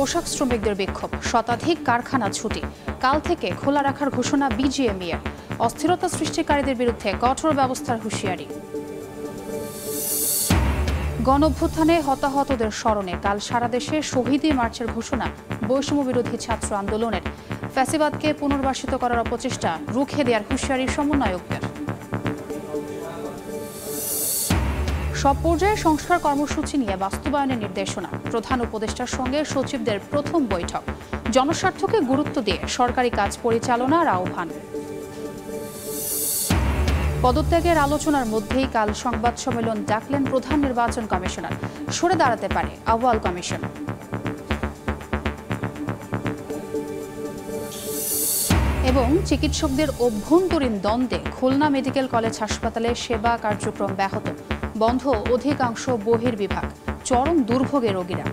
পোশাক শ্রমিকদের বিক্ষোভ শতাধিক কারখানা ছুটি কাল থেকে খোলা রাখার ঘোষণা বিজিএমইয়ের অস্থিরতা সৃষ্টিকারীদের বিরুদ্ধে কঠোর ব্যবস্থার হুঁশিয়ারি গণভ্যুত্থানে হতাহতদের স্মরণে কাল সারা দেশে শহীদি মার্চের ঘোষণা বৈষম্য বিরোধী ছাত্র আন্দোলনের ফ্যাসিবাদকে পুনর্বাসিত করার অপচেষ্টা রুখে দেওয়ার হুঁশিয়ারি সমন্বয়কদের সব পর্যায়ে সংস্কার কর্মসূচি নিয়ে বাস্তবায়নের নির্দেশনা প্রধান উপদেষ্টার সঙ্গে সচিবদের প্রথম বৈঠক জনস্বার্থকে গুরুত্ব দিয়ে সরকারি কাজ পরিচালনার আহ্বান পদত্যাগের আলোচনার মধ্যেই কাল সংবাদ সম্মেলন ডাকলেন প্রধান নির্বাচন কমিশনার সরে দাঁড়াতে পারে আহ্বাল কমিশন এবং চিকিৎসকদের অভ্যন্তরীণ দ্বন্দ্বে খুলনা মেডিকেল কলেজ হাসপাতালে সেবা কার্যক্রম ব্যাহত বন্ধ অধিকাংশ বহির্বিভাগ চরম দুর্ভোগে রোগীরা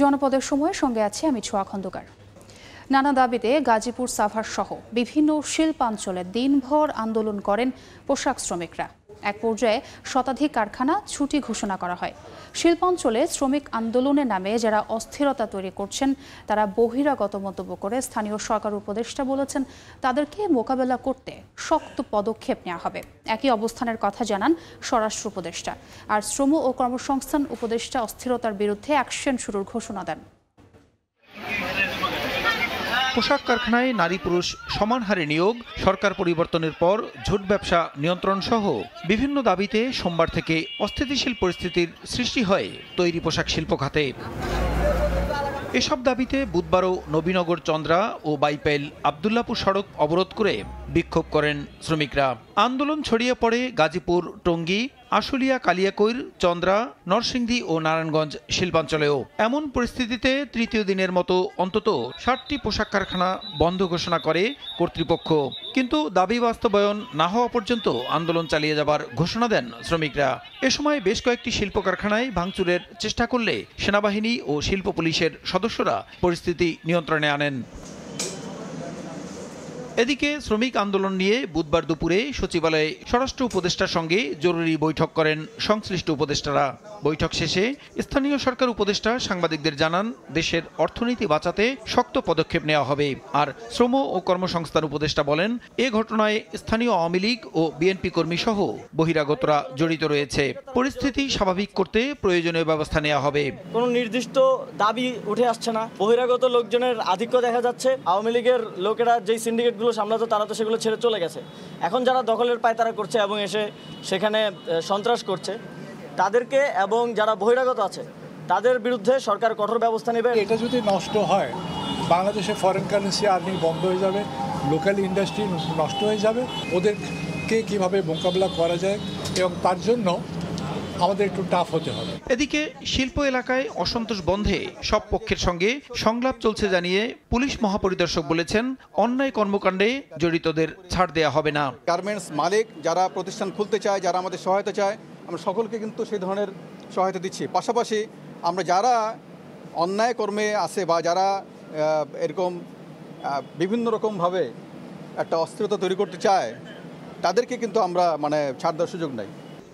জনপদের সময়ের সঙ্গে আছে আমি ছোয়া খন্দকার নানা দাবিতে গাজীপুর সাভার সহ বিভিন্ন শিল্পাঞ্চলে দিনভর আন্দোলন করেন পোশাক শ্রমিকরা এক পর্যায়ে শতাধিক কারখানা ছুটি ঘোষণা করা হয় শিল্পাঞ্চলে শ্রমিক আন্দোলনের নামে যারা অস্থিরতা তৈরি করছেন তারা বহিরাগত মন্তব্য করে স্থানীয় সরকার উপদেষ্টা বলেছেন তাদেরকে মোকাবেলা করতে শক্ত পদক্ষেপ নেওয়া হবে একই অবস্থানের কথা জানান স্বরাষ্ট্র উপদেষ্টা আর শ্রম ও কর্মসংস্থান উপদেষ্টা অস্থিরতার বিরুদ্ধে অ্যাকশন শুরুর ঘোষণা দেন পোশাক কারখানায় নারী পুরুষ সমান হারে নিয়োগ সরকার পরিবর্তনের পর ঝুট ব্যবসা নিয়ন্ত্রণ সহ বিভিন্ন দাবিতে সোমবার থেকে অস্থিতিশীল পরিস্থিতির সৃষ্টি হয় তৈরি পোশাক শিল্প খাতে এসব দাবিতে বুধবারও নবীনগর চন্দ্রা ও বাইপাইল আবদুল্লাপুর সড়ক অবরোধ করে বিক্ষোভ করেন শ্রমিকরা আন্দোলন ছড়িয়ে পড়ে গাজীপুর টঙ্গী আশুলিয়া কালিয়াকৈর চন্দ্রা নরসিংদী ও নারায়ণগঞ্জ শিল্পাঞ্চলেও এমন পরিস্থিতিতে তৃতীয় দিনের মতো অন্তত ষাটটি পোশাক কারখানা বন্ধ ঘোষণা করে কর্তৃপক্ষ কিন্তু দাবি বাস্তবায়ন না হওয়া পর্যন্ত আন্দোলন চালিয়ে যাবার ঘোষণা দেন শ্রমিকরা এ সময় বেশ কয়েকটি শিল্প কারখানায় ভাঙচুরের চেষ্টা করলে সেনাবাহিনী ও শিল্প পুলিশের সদস্যরা পরিস্থিতি নিয়ন্ত্রণে আনেন এদিকে শ্রমিক আন্দোলন নিয়ে বুধবার দুপুরে সচিবালয়ে স্বরাষ্ট্র উপদেষ্টার সঙ্গে জরুরি বৈঠক করেন সংশ্লিষ্ট উপদেষ্টারা বৈঠক শেষে স্থানীয় সরকার উপদেষ্টা সাংবাদিকদের জানান দেশের অর্থনীতি বাঁচাতে শক্ত পদক্ষেপ নেওয়া হবে আর শ্রম ও কর্মসংস্থান উপদেষ্টা বলেন এ ঘটনায় স্থানীয় আওয়ামী লীগ ও বিএনপি কর্মী সহ বহিরাগতরা জড়িত রয়েছে পরিস্থিতি স্বাভাবিক করতে প্রয়োজনীয় ব্যবস্থা নেওয়া হবে কোন নির্দিষ্ট দাবি উঠে আসছে না বহিরাগত লোকজনের আধিক্য দেখা যাচ্ছে আওয়ামী লীগের লোকেরা যেই সিন্ডিকেটগুলো সামলাতো তারা তো সেগুলো ছেড়ে চলে গেছে এখন যারা দখলের পায় তারা করছে এবং এসে সেখানে সন্ত্রাস করছে তাদেরকে এবং যারা বহিরাগত আছে তাদের বিরুদ্ধে সরকার কঠোর ব্যবস্থা নেবে এটা যদি নষ্ট হয় বাংলাদেশে ফরেন কারেন্সি আর্নিং বন্ধ হয়ে যাবে লোকাল ইন্ডাস্ট্রি নষ্ট হয়ে যাবে ওদেরকে কিভাবে মোকাবিলা করা যায় এবং তার জন্য আমাদের একটু টাফ হতে হবে এদিকে শিল্প এলাকায় অসন্তোষ বন্ধে সব পক্ষের সঙ্গে সংলাপ চলছে জানিয়ে পুলিশ মহাপরিদর্শক বলেছেন অন্যায় কর্মকাণ্ডে জড়িতদের ছাড় দেয়া হবে না গার্মেন্টস মালিক যারা প্রতিষ্ঠান খুলতে চায় যারা আমাদের সহায়তা চায় আমরা সকলকে কিন্তু সেই ধরনের সহায়তা দিচ্ছি পাশাপাশি আমরা যারা অন্যায় কর্মে আছে বা যারা এরকম বিভিন্ন রকমভাবে একটা অস্থিরতা তৈরি করতে চায় তাদেরকে কিন্তু আমরা মানে ছাড় দেওয়ার সুযোগ নাই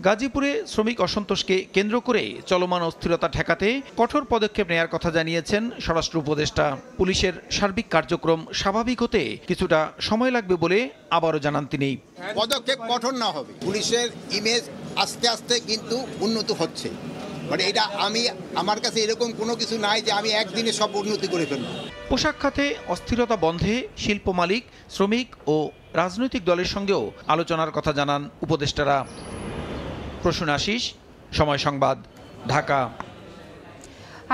গাজীপুরে শ্রমিক অসন্তোষকে কেন্দ্র করে চলমান অস্থিরতা ঠেকাতে কঠোর পদক্ষেপ নেয়ার কথা জানিয়েছেন স্বরাষ্ট্র উপদেষ্টা পুলিশের সার্বিক কার্যক্রম স্বাভাবিক হতে কিছুটা সময় লাগবে বলে আবারও জানান তিনি পদক্ষেপ কঠোর না হবে পুলিশের ইমেজ আস্তে আস্তে কিন্তু উন্নত হচ্ছে মানে এটা আমি আমার কাছে এরকম কোনো কিছু নাই যে আমি একদিনে সব উন্নতি করে ফেলব পোশাক খাতে অস্থিরতা বন্ধে শিল্প মালিক শ্রমিক ও রাজনৈতিক দলের সঙ্গেও আলোচনার কথা জানান উপদেষ্টারা প্রসূন আশিস সময় সংবাদ ঢাকা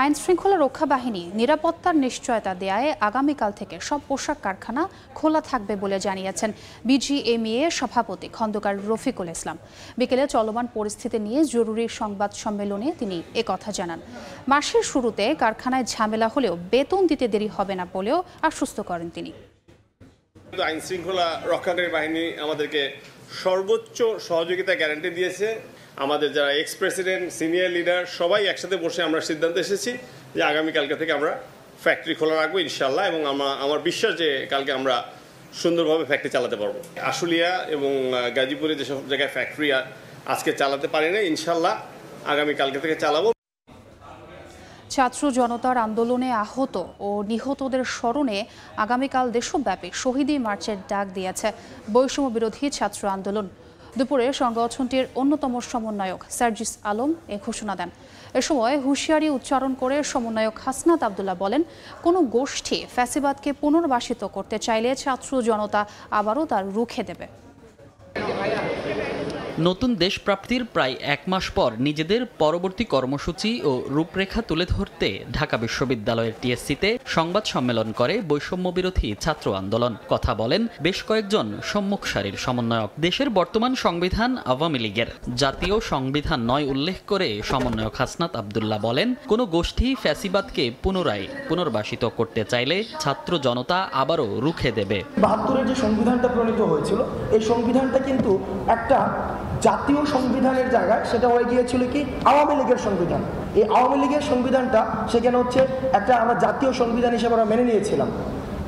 আইন শৃঙ্খলা রক্ষা বাহিনী নিরাপত্তার নিশ্চয়তা দেয়ায় আগামীকাল থেকে সব পোশাক কারখানা খোলা থাকবে বলে জানিয়েছেন বিজিএমইএ সভাপতি খন্দকার রফিকুল ইসলাম বিকেলে চলমান পরিস্থিতি নিয়ে জরুরি সংবাদ সম্মেলনে তিনি কথা জানান মাসের শুরুতে কারখানায় ঝামেলা হলেও বেতন দিতে দেরি হবে না বলেও আশ্বস্ত করেন তিনি আইন শৃঙ্খলা রক্ষাকারী বাহিনী আমাদেরকে সর্বোচ্চ সহযোগিতা গ্যারান্টি দিয়েছে আমাদের যারা এক্স প্রেসিডেন্ট সিনিয়র লিডার সবাই একসাথে বসে আমরা সিদ্ধান্ত এসেছি যে আগামীকালকে থেকে আমরা ফ্যাক্টরি খোলা রাখবো ইনশাল্লাহ এবং আমার আমার বিশ্বাস যে কালকে আমরা সুন্দরভাবে ফ্যাক্টরি চালাতে পারবো আশুলিয়া এবং গাজীপুরে যেসব জায়গায় ফ্যাক্টরি আজকে চালাতে পারি না ইনশাল্লাহ আগামীকালকে থেকে চালাবো ছাত্র জনতার আন্দোলনে আহত ও নিহতদের স্মরণে আগামীকাল দেশব্যাপী শহীদি মার্চের ডাক দিয়েছে বৈষম্য বিরোধী ছাত্র আন্দোলন দুপুরে সংগঠনটির অন্যতম সমন্বয়ক সার্জিস আলম এ ঘোষণা দেন এ সময় হুঁশিয়ারি উচ্চারণ করে সমন্বয়ক হাসনাত আবদুল্লাহ বলেন কোনো গোষ্ঠী ফ্যাসিবাদকে পুনর্বাসিত করতে চাইলে ছাত্র জনতা আবারও তার রুখে দেবে নতুন দেশ প্রাপ্তির প্রায় এক মাস পর নিজেদের পরবর্তী কর্মসূচি ও রূপরেখা তুলে ধরতে ঢাকা বিশ্ববিদ্যালয়ের টিএসসিতে সংবাদ সম্মেলন করে বৈষম্য বিরোধী ছাত্র আন্দোলন কথা বলেন বেশ কয়েকজন সম্মুখ সারির সমন্বয়ক দেশের বর্তমান সংবিধান আওয়ামী লীগের জাতীয় সংবিধান নয় উল্লেখ করে সমন্বয়ক হাসনাত আবদুল্লাহ বলেন কোনো গোষ্ঠী ফ্যাসিবাদকে পুনরায় পুনর্বাসিত করতে চাইলে ছাত্র জনতা আবারও রুখে দেবে বাহাত্তরের যে সংবিধানটা প্রণীত হয়েছিল এই সংবিধানটা কিন্তু একটা জাতীয় সংবিধানের জায়গায় সেটা হয়ে গিয়েছিল কি আওয়ামী লীগের সংবিধান এই আওয়ামী লীগের সংবিধানটা সেখানে হচ্ছে একটা আমরা জাতীয় সংবিধান হিসেবে আমরা মেনে নিয়েছিলাম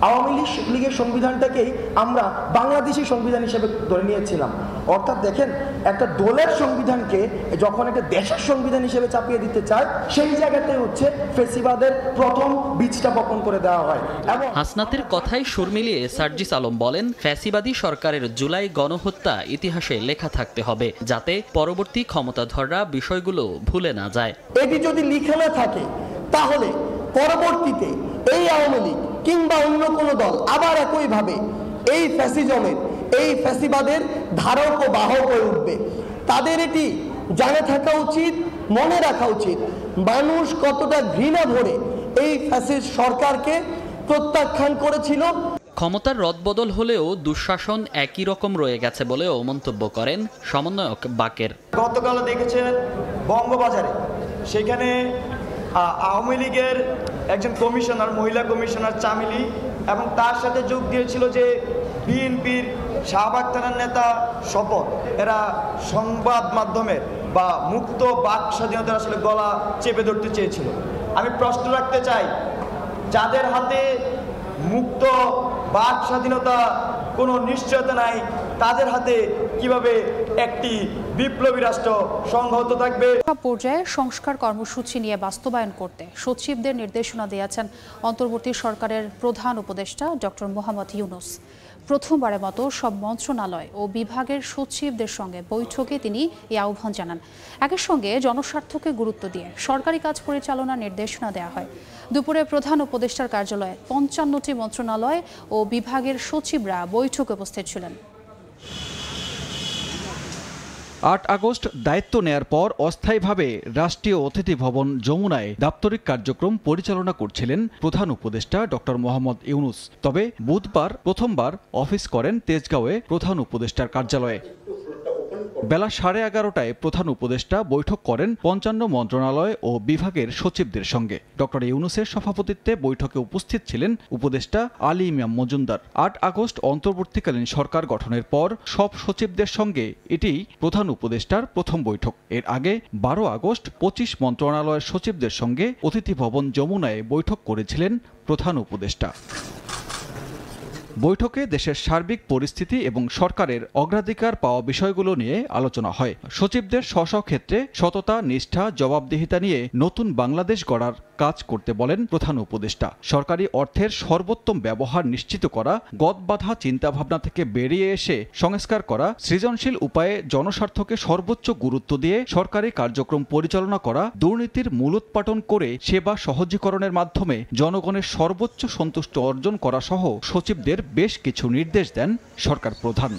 আওয়ামী লীগ লীগের সংবিধানটাকেই আমরা বাংলাদেশি সংবিধান হিসেবে ধরে নিয়েছিলাম অর্থাৎ দেখেন একটা দলের সংবিধানকে যখন একটা দেশের সংবিধান হিসেবে চাপিয়ে দিতে চায় সেই জায়গাতে হচ্ছে ফেসিবাদের প্রথম বীজটা বপন করে দেওয়া হয় এবং হাসনাতের কথাই সুর মিলিয়ে সার্জিস আলম বলেন ফ্যাসিবাদী সরকারের জুলাই গণহত্যা ইতিহাসে লেখা থাকতে হবে যাতে পরবর্তী ক্ষমতাধররা বিষয়গুলো ভুলে না যায় এটি যদি লিখে না থাকে তাহলে পরবর্তীতে এই আওয়ামী লীগ কিংবা অন্য কোনো দল আবার একইভাবে এই ফ্যাসিজমের এই ফ্যাসিবাদের ধারক ও বাহক হয়ে উঠবে তাদের এটি জানে থাকা উচিত মনে রাখা উচিত মানুষ কতটা ঘৃণা ভরে এই ফ্যাসিজ সরকারকে প্রত্যাখ্যান করেছিল ক্ষমতার রদবদল হলেও দুঃশাসন একই রকম রয়ে গেছে বলেও মন্তব্য করেন সমন্বয়ক বাকের গতকাল দেখেছেন বঙ্গবাজারে সেখানে আওয়ামী লীগের একজন কমিশনার মহিলা কমিশনার চামিলি এবং তার সাথে যোগ দিয়েছিল যে বিএনপির শাহবাগ থানার নেতা শপথ এরা সংবাদ মাধ্যমের বা মুক্ত বাক স্বাধীনতার আসলে গলা চেপে ধরতে চেয়েছিল আমি প্রশ্ন রাখতে চাই যাদের হাতে মুক্ত বাক স্বাধীনতা কোনো নিশ্চয়তা নাই তাদের হাতে কিভাবে একটি বিপ্লবী রাষ্ট্র সংহত থাকবে পর্যায়ে সংস্কার কর্মসূচি নিয়ে বাস্তবায়ন করতে সচিবদের নির্দেশনা দিয়েছেন অন্তর্বর্তী সরকারের প্রধান উপদেষ্টা ডক্টর মোহাম্মদ ইউনুস প্রথমবারের মতো সব মন্ত্রণালয় ও বিভাগের সচিবদের সঙ্গে বৈঠকে তিনি এই আহ্বান জানান একের সঙ্গে জনস্বার্থকে গুরুত্ব দিয়ে সরকারি কাজ পরিচালনা নির্দেশনা দেয়া হয় দুপুরে প্রধান উপদেষ্টার কার্যালয়ে পঞ্চান্নটি মন্ত্রণালয় ও বিভাগের সচিবরা বৈঠকে উপস্থিত ছিলেন আট আগস্ট দায়িত্ব নেয়ার পর অস্থায়ীভাবে রাষ্ট্রীয় অতিথি ভবন যমুনায় দাপ্তরিক কার্যক্রম পরিচালনা করছিলেন প্রধান উপদেষ্টা ড মোহাম্মদ ইউনুস তবে বুধবার প্রথমবার অফিস করেন তেজগাঁওয়ে প্রধান উপদেষ্টার কার্যালয়ে বেলা সাড়ে এগারোটায় প্রধান উপদেষ্টা বৈঠক করেন পঞ্চান্ন মন্ত্রণালয় ও বিভাগের সচিবদের সঙ্গে ডক্টর ইউনুসের সভাপতিত্বে বৈঠকে উপস্থিত ছিলেন উপদেষ্টা আলী ইমাম মজুমদার আট আগস্ট অন্তর্বর্তীকালীন সরকার গঠনের পর সব সচিবদের সঙ্গে এটি প্রধান উপদেষ্টার প্রথম বৈঠক এর আগে বারো আগস্ট পঁচিশ মন্ত্রণালয়ের সচিবদের সঙ্গে অতিথি ভবন যমুনায় বৈঠক করেছিলেন প্রধান উপদেষ্টা বৈঠকে দেশের সার্বিক পরিস্থিতি এবং সরকারের অগ্রাধিকার পাওয়া বিষয়গুলো নিয়ে আলোচনা হয় সচিবদের স্ব ক্ষেত্রে সততা নিষ্ঠা জবাবদিহিতা নিয়ে নতুন বাংলাদেশ গড়ার কাজ করতে বলেন প্রধান উপদেষ্টা সরকারি অর্থের সর্বোত্তম ব্যবহার নিশ্চিত করা গদবাধা চিন্তাভাবনা থেকে বেরিয়ে এসে সংস্কার করা সৃজনশীল উপায়ে জনস্বার্থকে সর্বোচ্চ গুরুত্ব দিয়ে সরকারি কার্যক্রম পরিচালনা করা দুর্নীতির মূলোৎপাটন করে সেবা সহজীকরণের মাধ্যমে জনগণের সর্বোচ্চ সন্তুষ্ট অর্জন করা সহ সচিবদের বেশ কিছু নির্দেশ দেন সরকার প্রধান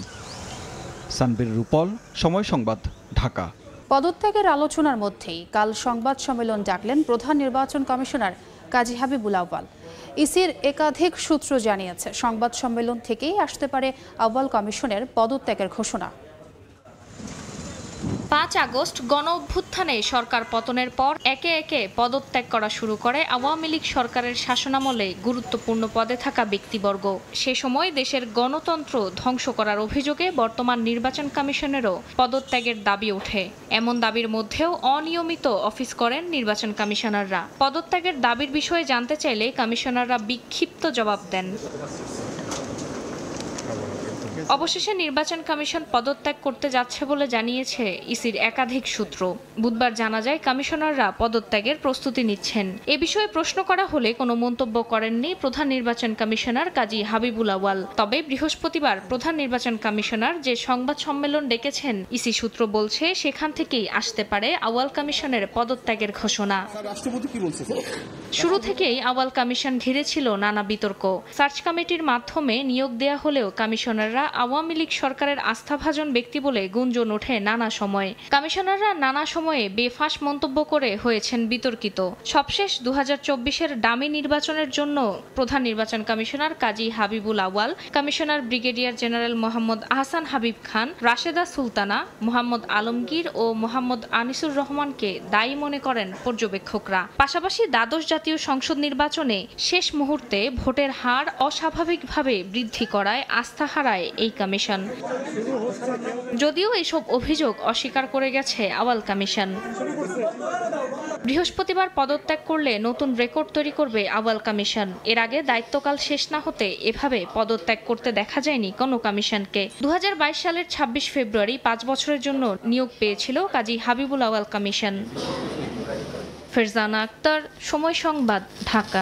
সানবীর রূপল সময় সংবাদ ঢাকা পদত্যাগের আলোচনার মধ্যেই কাল সংবাদ সম্মেলন ডাকলেন প্রধান নির্বাচন কমিশনার কাজী হাবিবুল আউ্বাল ইসির একাধিক সূত্র জানিয়েছে সংবাদ সম্মেলন থেকেই আসতে পারে আউ্বাল কমিশনের পদত্যাগের ঘোষণা পাঁচ আগস্ট গণ অভ্যুত্থানে সরকার পতনের পর একে একে পদত্যাগ করা শুরু করে আওয়ামী লীগ সরকারের শাসনামলে গুরুত্বপূর্ণ পদে থাকা ব্যক্তিবর্গ সে সময় দেশের গণতন্ত্র ধ্বংস করার অভিযোগে বর্তমান নির্বাচন কমিশনেরও পদত্যাগের দাবি ওঠে এমন দাবির মধ্যেও অনিয়মিত অফিস করেন নির্বাচন কমিশনাররা পদত্যাগের দাবির বিষয়ে জানতে চাইলে কমিশনাররা বিক্ষিপ্ত জবাব দেন অবশেষে নির্বাচন কমিশন পদত্যাগ করতে যাচ্ছে বলে জানিয়েছে ইসির একাধিক সূত্র বুধবার জানা যায় কমিশনাররা পদত্যাগের প্রস্তুতি নিচ্ছেন এ বিষয়ে প্রশ্ন করা হলে কোনো মন্তব্য করেননি প্রধান নির্বাচন কমিশনার কাজী হাবিবুল আওয়াল তবে বৃহস্পতিবার প্রধান নির্বাচন কমিশনার যে সংবাদ সম্মেলন ডেকেছেন ইসি সূত্র বলছে সেখান থেকেই আসতে পারে আওয়াল কমিশনের পদত্যাগের ঘোষণা শুরু থেকেই আওয়াল কমিশন ঘিরেছিল নানা বিতর্ক সার্চ কমিটির মাধ্যমে নিয়োগ দেয়া হলেও কমিশনাররা আওয়ামী লীগ সরকারের আস্থাভাজন ব্যক্তি বলে গুঞ্জন ওঠে নানা সময়ে কমিশনাররা নানা সময়ে বেফাঁস মন্তব্য করে হয়েছেন বিতর্কিত সবশেষ দু হাজার ডামি নির্বাচনের জন্য প্রধান নির্বাচন commissioner Kazi Habibul Awal commissioner brigadier general Mohammad Ahsan Habib Khan Rashida Sultana Mohammad Alamgir ও মোহাম্মদ আনিসুর রহমানকে দায়ী মনে করেন পর্যবেক্ষকরা পাশাপাশি দ্বাদশ জাতীয় সংসদ নির্বাচনে শেষ মুহূর্তে ভোটের হার অস্বাভাবিকভাবে বৃদ্ধি করায় আস্থা হারায় এই এই কমিশন যদিও এসব অভিযোগ অস্বীকার করে গেছে আওয়াল কমিশন বৃহস্পতিবার পদত্যাগ করলে নতুন রেকর্ড তৈরি করবে আওয়াল কমিশন এর আগে দায়িত্বকাল শেষ না হতে এভাবে পদত্যাগ করতে দেখা যায়নি কোনো কমিশনকে দু সালের ২৬ ফেব্রুয়ারি পাঁচ বছরের জন্য নিয়োগ পেয়েছিল কাজী হাবিবুল আওয়াল কমিশন ফেরজানা আক্তার সময় সংবাদ ঢাকা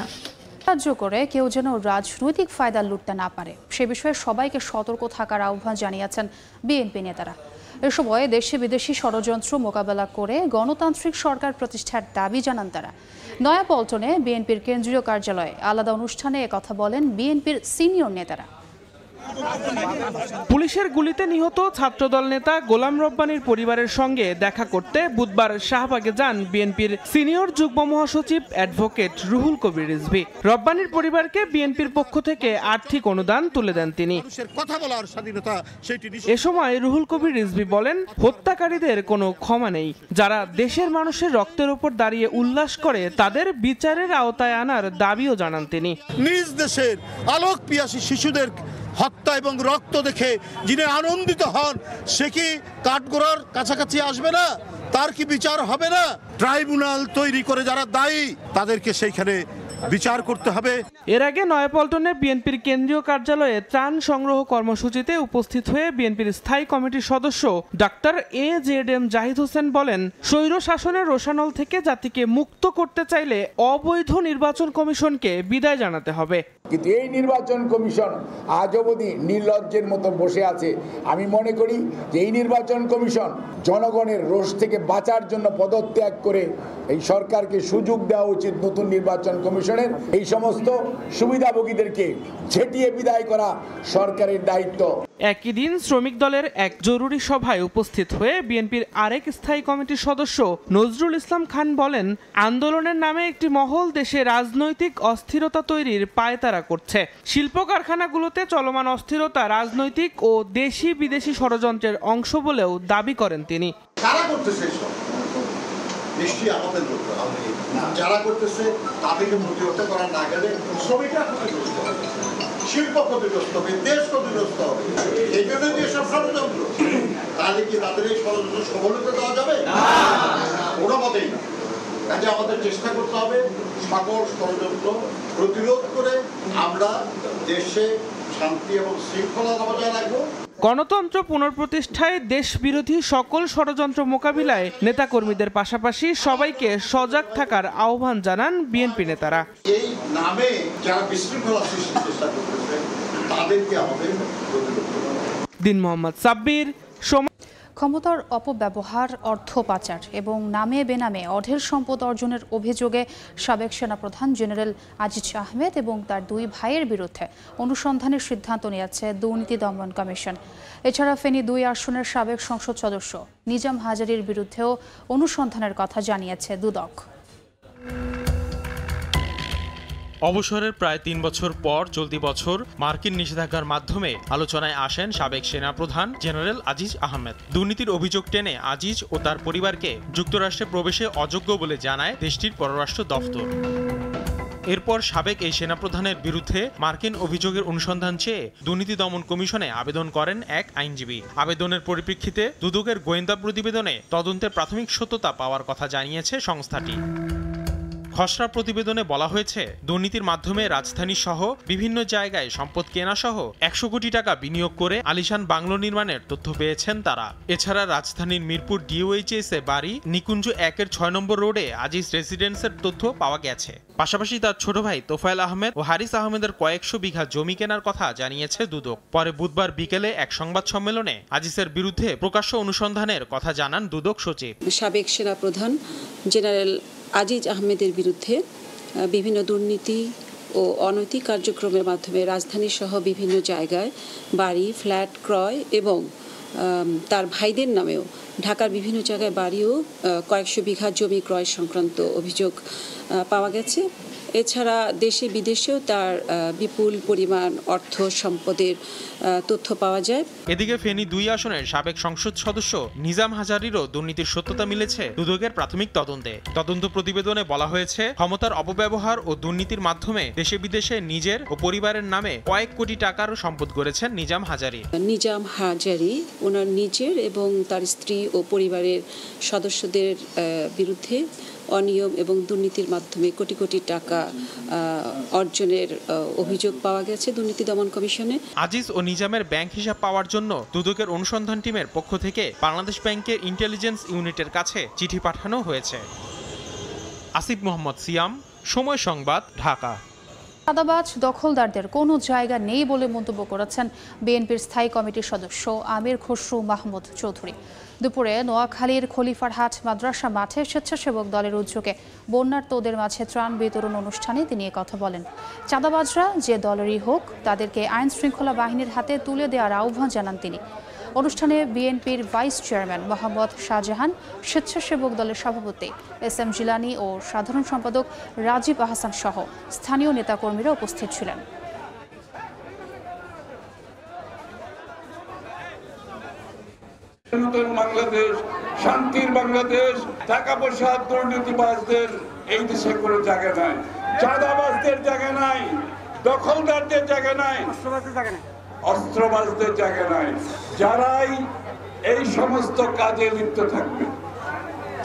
সাহায্য করে কেউ যেন রাজনৈতিক ফায়দা লুটতে না পারে সে বিষয়ে সবাইকে সতর্ক থাকার আহ্বান জানিয়েছেন বিএনপি নেতারা এ সময় দেশে বিদেশি ষড়যন্ত্র মোকাবেলা করে গণতান্ত্রিক সরকার প্রতিষ্ঠার দাবি জানান তারা নয়াপল্টনে বিএনপির কেন্দ্রীয় কার্যালয়ে আলাদা অনুষ্ঠানে কথা বলেন বিএনপির সিনিয়র নেতারা পুলিশের গুলিতে নিহত ছাত্রদল নেতা গোলাম রব্বানির পরিবারের সঙ্গে দেখা করতে বুধবার শাহবাগে যান বিএনপির সিনিয়র যুগ্ম মহাসচিব অ্যাডভোকেট রুহুল কবির রিজভি রব্বানির পরিবারকে বিএনপির পক্ষ থেকে আর্থিক অনুদান তুলে দেন তিনি এ সময় রুহুল কবির রিজভি বলেন হত্যাকারীদের কোনো ক্ষমা নেই যারা দেশের মানুষের রক্তের উপর দাঁড়িয়ে উল্লাস করে তাদের বিচারের আওতায় আনার দাবিও জানান তিনি নিজ দেশের আলোক পিয়াসী শিশুদের হত্যা এবং রক্ত দেখে যিনি আনন্দিত হন সে কি কাঠগোড়ার কাছাকাছি আসবে না তার কি বিচার হবে না ট্রাইব্যুনাল তৈরি করে যারা দায়ী তাদেরকে সেইখানে বিচার করতে হবে এর আগে নয়াপল্টনে বিএনপির কেন্দ্রীয় কার্যালয়ে ত্রাণ সংগ্রহ কর্মসূচিতে উপস্থিত হয়ে বিএনপির স্থায়ী কমিটির সদস্য doctor A Z M Zahid Hossain বলেন স্বৈর শাসনের রোশানল থেকে জাতিকে মুক্ত করতে চাইলে অবৈধ নির্বাচন কমিশনকে বিদায় জানাতে হবে কিন্তু এই নির্বাচন কমিশন আজ অবধি নির্লজ্জের মতো বসে আছে আমি মনে করি যে এই নির্বাচন কমিশন জনগণের রোষ থেকে বাঁচার জন্য পদত্যাগ করে এই সরকারকে সুযোগ দেওয়া উচিত নতুন নির্বাচন কমিশন কমিশনের এই সমস্ত সুবিধাভোগীদেরকে ঝেঁটিয়ে বিদায় করা সরকারের দায়িত্ব একই দিন শ্রমিক দলের এক জরুরি সভায় উপস্থিত হয়ে বিএনপির আরেক স্থায়ী কমিটির সদস্য নজরুল ইসলাম খান বলেন আন্দোলনের নামে একটি মহল দেশে রাজনৈতিক অস্থিরতা তৈরির পায়তারা করছে শিল্প কারখানাগুলোতে চলমান অস্থিরতা রাজনৈতিক ও দেশি বিদেশি ষড়যন্ত্রের অংশ বলেও দাবি করেন তিনি করতেছে যারা করতেছে তাদেরকে প্রতিহত করা না গেলে শ্রমিকরা ক্ষতিগ্রস্ত হবে শিল্প ক্ষতিগ্রস্ত হবে দেশ ক্ষতিগ্রস্ত হবে এই জন্য যে সব ষড়যন্ত্র তাহলে কি তাদের এই ষড়যন্ত্র সবলতা দেওয়া যাবে কোনো মতেই না কাজে আমাদের চেষ্টা করতে হবে সকল ষড়যন্ত্র প্রতিরোধ করে আমরা দেশে শান্তি এবং শৃঙ্খলা বজায় রাখবো গণতন্ত্র পুনঃপ্রতিষ্ঠায় দেশবিরোধী সকল ষড়যন্ত্র মোকাবিলায় নেতাকর্মীদের পাশাপাশি সবাইকে সজাগ থাকার আহ্বান জানান বিএনপি নেতারা এই নামে যারা বিশৃঙ্খলা তাদেরকে আমাদের দিন মোহাম্মদ সাব্বির সময় ক্ষমতার অপব্যবহার অর্থ পাচার এবং নামে বেনামে অঢের সম্পদ অর্জনের অভিযোগে সাবেক সেনাপ্রধান জেনারেল আজিজ আহমেদ এবং তার দুই ভাইয়ের বিরুদ্ধে অনুসন্ধানের সিদ্ধান্ত নিয়েছে দুর্নীতি দমন কমিশন এছাড়া ফেনী দুই আসনের সাবেক সংসদ সদস্য নিজাম হাজারির বিরুদ্ধেও অনুসন্ধানের কথা জানিয়েছে দুদক অবসরের প্রায় তিন বছর পর চলতি বছর মার্কিন নিষেধাজ্ঞার মাধ্যমে আলোচনায় আসেন সাবেক সেনা প্রধান জেনারেল আজিজ আহমেদ দুর্নীতির অভিযোগ টেনে আজিজ ও তার পরিবারকে যুক্তরাষ্ট্রে প্রবেশে অযোগ্য বলে জানায় দেশটির পররাষ্ট্র দফতর এরপর সাবেক এই সেনাপ্রধানের বিরুদ্ধে মার্কিন অভিযোগের অনুসন্ধান চেয়ে দুর্নীতি দমন কমিশনে আবেদন করেন এক আইনজীবী আবেদনের পরিপ্রেক্ষিতে দুদকের গোয়েন্দা প্রতিবেদনে তদন্তের প্রাথমিক সত্যতা পাওয়ার কথা জানিয়েছে সংস্থাটি খসড়া প্রতিবেদনে বলা হয়েছে দুর্নীতির মাধ্যমে রাজধানী সহ বিভিন্ন জায়গায় সম্পদ কেনা সহ একশো কোটি টাকা বিনিয়োগ করে আলিশান বাংলো নির্মাণের তথ্য পেয়েছেন তারা এছাড়া রাজধানীর মিরপুর ডিওএইচএস এ বাড়ি নিকুঞ্জ একের ছয় নম্বর রোডে আজিজ রেসিডেন্সের তথ্য পাওয়া গেছে পাশাপাশি তার ছোট ভাই তোফায়েল আহমেদ ও হারিস আহমেদের কয়েকশো বিঘা জমি কেনার কথা জানিয়েছে দুদক পরে বুধবার বিকেলে এক সংবাদ সম্মেলনে আজিসের বিরুদ্ধে প্রকাশ্য অনুসন্ধানের কথা জানান দুদক সচিব সাবেক সেনা প্রধান জেনারেল আজিজ আহমেদের বিরুদ্ধে বিভিন্ন দুর্নীতি ও অনৈতিক কার্যক্রমের মাধ্যমে রাজধানীসহ বিভিন্ন জায়গায় বাড়ি ফ্ল্যাট ক্রয় এবং তার ভাইদের নামেও ঢাকার বিভিন্ন জায়গায় বাড়িও কয়েকশো বিঘা জমি ক্রয় সংক্রান্ত অভিযোগ পাওয়া গেছে এছাড়া দেশে বিদেশেও তার বিপুল পরিমাণ অর্থ সম্পদের তথ্য পাওয়া যায় এদিকে ফেনী দুই আসনের সাবেক সংসদ সদস্য নিজাম হাজারিরও দুর্নীতির সত্যতা মিলেছে দুদকের প্রাথমিক তদন্তে তদন্ত প্রতিবেদনে বলা হয়েছে ক্ষমতার অপব্যবহার ও দুর্নীতির মাধ্যমে দেশে বিদেশে নিজের ও পরিবারের নামে কয়েক কোটি টাকার সম্পদ গড়েছেন নিজাম হাজারি নিজাম হাজারি ওনার নিজের এবং তার স্ত্রী ও পরিবারের সদস্যদের বিরুদ্ধে অনিয়ম এবং দুর্নীতির মাধ্যমে কোটি কোটি টাকা অর্জনের অভিযোগ পাওয়া গেছে দুর্নীতি দমন কমিশনে আজিজ ও নিজামের ব্যাংক হিসাব পাওয়ার জন্য দুদকের অনুসন্ধান টিমের পক্ষ থেকে বাংলাদেশ ব্যাংকের ইন্টেলিজেন্স ইউনিটের কাছে চিঠি পাঠানো হয়েছে আসিফ মোহাম্মদ সিয়াম সময় সংবাদ ঢাকা চাঁদাবাজ দখলদারদের কোনো জায়গা নেই বলে মন্তব্য করেছেন বিএনপির স্থায়ী কমিটির সদস্য আমির খসরু মাহমুদ চৌধুরী দুপুরে নোয়াখালীর খলিফারহাট মাদ্রাসা মাঠে স্বেচ্ছাসেবক দলের উদ্যোগে বন্যার তোদের মাঝে ত্রাণ বিতরণ অনুষ্ঠানে তিনি কথা বলেন চাঁদাবাজরা যে দলেরই হোক তাদেরকে আইন শৃঙ্খলা বাহিনীর হাতে তুলে দেওয়ার আহ্বান জানান তিনি অনুষ্ঠানে বিএনপির ভাইস চেয়ারম্যান মোহাম্মদ শাহজাহান স্বেচ্ছাসেবক দলের সভাপতি এস এম জিলানি ও সাধারণ সম্পাদক রাজীব আহসান সহ স্থানীয় নেতাকর্মীরা উপস্থিত ছিলেন নতুন বাংলাদেশ শান্তির বাংলাদেশ টাকা পয়সা দুর্নীতিবাজদের এই দেশে কোনো জায়গা নাই চাঁদাবাজদের জায়গা নাই দখলদারদের জায়গা নাই বাজতে জায়গা নাই যারাই এই সমস্ত কাজে লিপ্ত থাকবে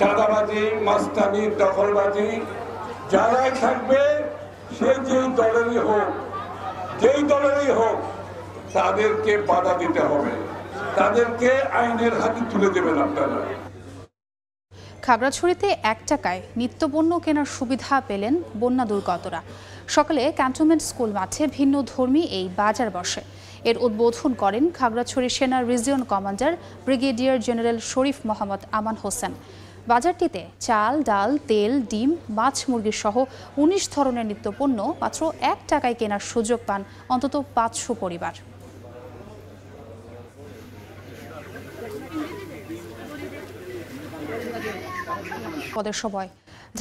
চাঁদাবাজি মাস্তানি দখলবাজি যারাই থাকবে সে যেই দলেরই হোক যেই দলেরই হোক তাদেরকে বাধা দিতে হবে তাদেরকে আইনের হাতে তুলে দেবেন আপনারা খাগড়াছড়িতে এক টাকায় নিত্যপণ্য কেনার সুবিধা পেলেন বন্যা দুর্গতরা সকালে ক্যান্টনমেন্ট স্কুল মাঠে ভিন্ন ধর্মী এই বাজার বসে এর উদ্বোধন করেন খাগড়াছড়ি সেনার region commander brigadier general Sharif Mohammad Aman Hossain বাজারটিতে চাল ডাল তেল ডিম মাছ মুরগি সহ উনিশ ধরনের নিত্যপণ্য মাত্র এক টাকায় কেনার সুযোগ পান অন্তত পাঁচশো পরিবার পদের সময়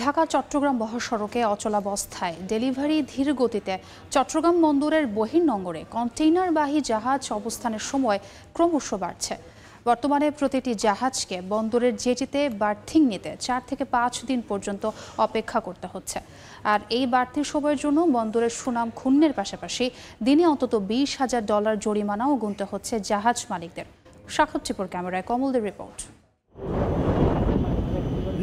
ঢাকা চট্টগ্রাম মহাসড়কে অচলাবস্থায় ডেলিভারি ধীর গতিতে চট্টগ্রাম বন্দরের বহির্নঙ্গরে কন্টেইনারবাহী জাহাজ অবস্থানের সময় ক্রমশ বাড়ছে বর্তমানে প্রতিটি জাহাজকে বন্দরের জেটিতে বার্থিং নিতে চার থেকে পাঁচ দিন পর্যন্ত অপেক্ষা করতে হচ্ছে আর এই বাড়তি সময়ের জন্য বন্দরের সুনাম ক্ষুণ্ণের পাশাপাশি দিনে অন্তত বিশ হাজার ডলার জরিমানাও গুনতে হচ্ছে জাহাজ মালিকদের সাক্ষর ক্যামেরায় কমলদের রিপোর্ট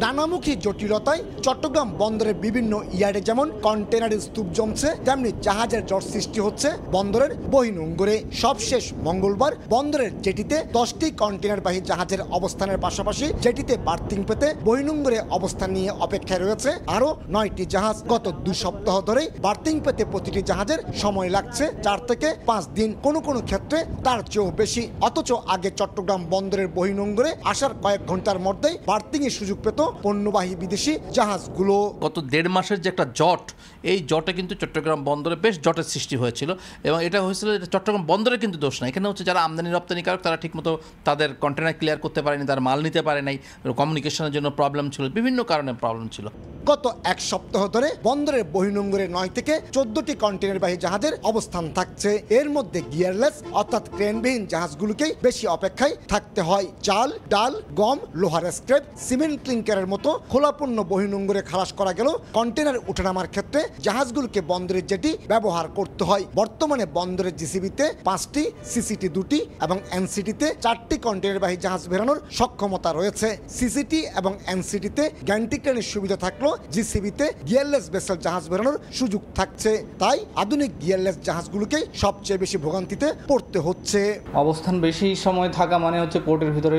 নানামুখী জটিলতায় চট্টগ্রাম বন্দরের বিভিন্ন ইয়ার্ডে যেমন কন্টেনারের স্তূপ জমছে তেমনি জাহাজের জট সৃষ্টি হচ্ছে বন্দরের বহিনুঙ্গরে সবশেষ মঙ্গলবার বন্দরের জেটিতে দশটি কন্টেনারবাহী জাহাজের অবস্থানের পাশাপাশি জেটিতে পার্থিং পেতে বহিনুঙ্গরে অবস্থান নিয়ে অপেক্ষায় রয়েছে আরও নয়টি জাহাজ গত দু সপ্তাহ ধরে বার্থিং পেতে প্রতিটি জাহাজের সময় লাগছে চার থেকে পাঁচ দিন কোনো কোনো ক্ষেত্রে তার চেয়েও বেশি অথচ আগে চট্টগ্রাম বন্দরের বহিনুঙ্গরে আসার কয়েক ঘন্টার মধ্যেই বার্থিংয়ের সুযোগ পেত পণ্যবাহী বিদেশি জাহাজগুলো গত দেড় মাসের যে একটা জট এই জটে কিন্তু চট্টগ্রাম বন্দরে বেশ জটের সৃষ্টি হয়েছিল এবং এটা হয়েছিল চট্টগ্রাম বন্দরে কিন্তু দোষ নাই এখানে হচ্ছে যারা আমদানি রপ্তানিকারক তারা ঠিকমতো তাদের কন্টেনার ক্লিয়ার করতে পারেনি তার মাল নিতে পারে নাই কমিউনিকেশনের জন্য প্রবলেম ছিল বিভিন্ন কারণে প্রবলেম ছিল গত এক সপ্তাহ ধরে বন্দরের বহিনঙ্গরে নয় থেকে চোদ্দটি কন্টেনারবাহী জাহাজের অবস্থান থাকছে এর মধ্যে গিয়ারলেস অর্থাৎ ক্রেনবিহীন জাহাজগুলোকেই বেশি অপেক্ষায় থাকতে হয় চাল ডাল গম লোহার স্ক্রেপ সিমেন্ট ক্লিংকের কন্টেনারের মতো খোলাপূর্ণ বহিনঙ্গরে খালাস করা গেল কন্টেনার উঠানামার ক্ষেত্রে জাহাজগুলোকে বন্দরের জেটি ব্যবহার করতে হয় বর্তমানে বন্দরের জিসিবিতে পাঁচটি সিসিটি দুটি এবং এনসিটিতে চারটি কন্টেনারবাহী জাহাজ বেরানোর সক্ষমতা রয়েছে সিসিটি এবং এনসিটিতে গ্যান্টিক্রেনের সুবিধা থাকলেও জিসিবিতে গিয়ারলেস ভেসেল জাহাজ বেরানোর সুযোগ থাকছে তাই আধুনিক গিয়ারলেস জাহাজগুলোকে সবচেয়ে বেশি ভোগান্তিতে পড়তে হচ্ছে অবস্থান বেশি সময় থাকা মানে হচ্ছে পোর্টের ভিতরে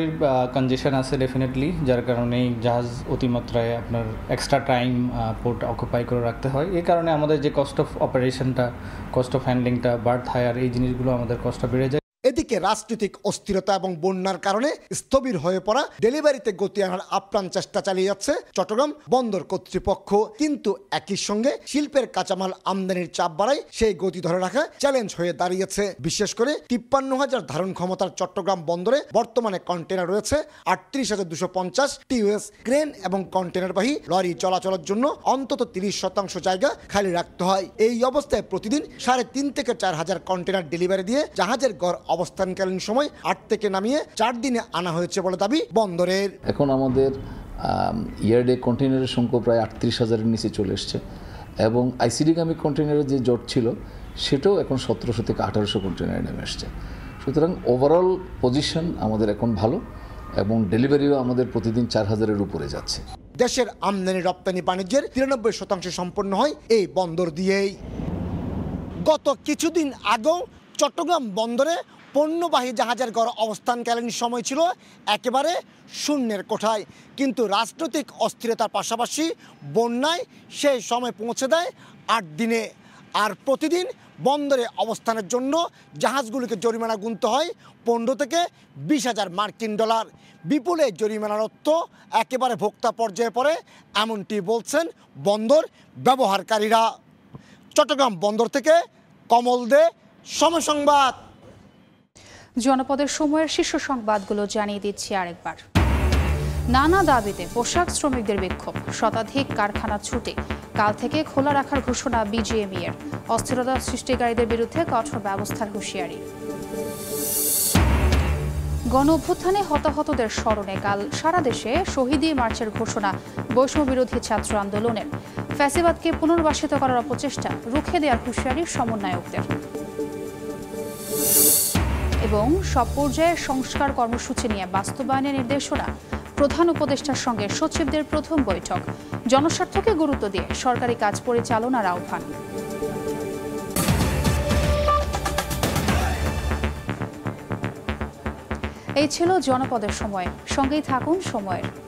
কনজেশন আছে ডেফিনেটলি যার কারণে জাহাজ অতিমাত্রায় আপনার এক্সট্রা টাইম পোর্ট অকুপাই করে রাখতে হয় এই কারণে আমাদের যে কস্ট অফ অপারেশনটা কস্ট অফ হ্যান্ডলিংটা বার্থ হায়ার এই জিনিসগুলো আমাদের কষ্ট বেড়ে যায় এদিকে রাজনৈতিক অস্থিরতা এবং বন্যার কারণে স্থবির হয়ে পড়া ডেলিভারিতে গতি আনার আপ্রাণ চেষ্টা চালিয়ে যাচ্ছে চট্টগ্রাম বন্দর কর্তৃপক্ষ কিন্তু একই সঙ্গে শিল্পের কাঁচামাল আমদানির চাপ বাড়ায় সেই গতি ধরে রাখা চ্যালেঞ্জ হয়ে দাঁড়িয়েছে বিশেষ করে তিপ্পান্ন হাজার ধারণ ক্ষমতার চট্টগ্রাম বন্দরে বর্তমানে কন্টেনার রয়েছে আটত্রিশ হাজার দুশো পঞ্চাশ টিউএস ক্রেন এবং কন্টেনারবাহী লরি চলাচলের জন্য অন্তত তিরিশ শতাংশ জায়গা খালি রাখতে হয় এই অবস্থায় প্রতিদিন সাড়ে তিন থেকে চার হাজার কন্টেনার ডেলিভারি দিয়ে জাহাজের গড় অবস্থানকালীন সময় আট থেকে নামিয়ে চার দিনে আনা হয়েছে বলে দাবি বন্দরের এখন আমাদের ইয়ারডে কন্টেনারের সংখ্যা প্রায় আটত্রিশ হাজারের নিচে চলে এসছে এবং আইসিডিগামী কন্টেনারের যে জট ছিল সেটাও এখন সতেরোশো থেকে আঠারোশো কন্টেনারে নেমে এসছে সুতরাং ওভারঅল পজিশন আমাদের এখন ভালো এবং ডেলিভারিও আমাদের প্রতিদিন চার হাজারের উপরে যাচ্ছে দেশের আমদানি রপ্তানি বাণিজ্যের তিরানব্বই শতাংশ সম্পন্ন হয় এই বন্দর দিয়েই গত কিছুদিন আগেও চট্টগ্রাম বন্দরে পণ্যবাহী জাহাজের গড় অবস্থানকালীন সময় ছিল একেবারে শূন্যের কোঠায় কিন্তু রাজনৈতিক অস্থিরতার পাশাপাশি বন্যায় সেই সময় পৌঁছে দেয় আট দিনে আর প্রতিদিন বন্দরে অবস্থানের জন্য জাহাজগুলিকে জরিমানা গুনতে হয় পনেরো থেকে বিশ হাজার মার্কিন ডলার বিপুলে জরিমানার অর্থ একেবারে ভোক্তা পর্যায়ে পড়ে এমনটি বলছেন বন্দর ব্যবহারকারীরা চট্টগ্রাম বন্দর থেকে কমল দে সময় সংবাদ জনপদের সময়ের শীর্ষ সংবাদগুলো জানিয়ে দিচ্ছি আরেকবার নানা দাবিতে পোশাক শ্রমিকদের বিক্ষোভ শতাধিক কারখানা ছুটে কাল থেকে খোলা রাখার ঘোষণা বিজিএমই এর অস্থিরতা সৃষ্টিকারীদের বিরুদ্ধে কঠোর ব্যবস্থার হুঁশিয়ারি গণ অভ্যুত্থানে হতাহতদের স্মরণে কাল সারা দেশে শহীদী মার্চের ঘোষণা বৈষম্যবিরোধী ছাত্র আন্দোলনের ফ্যাসিবাদকে পুনর্বাসিত করার অপচেষ্টা রুখে দেওয়ার হুঁশিয়ারি সমন্বয়কদের এবং সব পর্যায়ে সংস্কার কর্মসূচি নিয়ে বাস্তবায়নের নির্দেশনা প্রধান উপদেষ্টার সঙ্গে সচিবদের প্রথম বৈঠক জনস্বার্থকে গুরুত্ব দিয়ে সরকারি কাজ পরিচালনার আহ্বান এই ছিল জনপদের সময় সঙ্গেই থাকুন সময়ের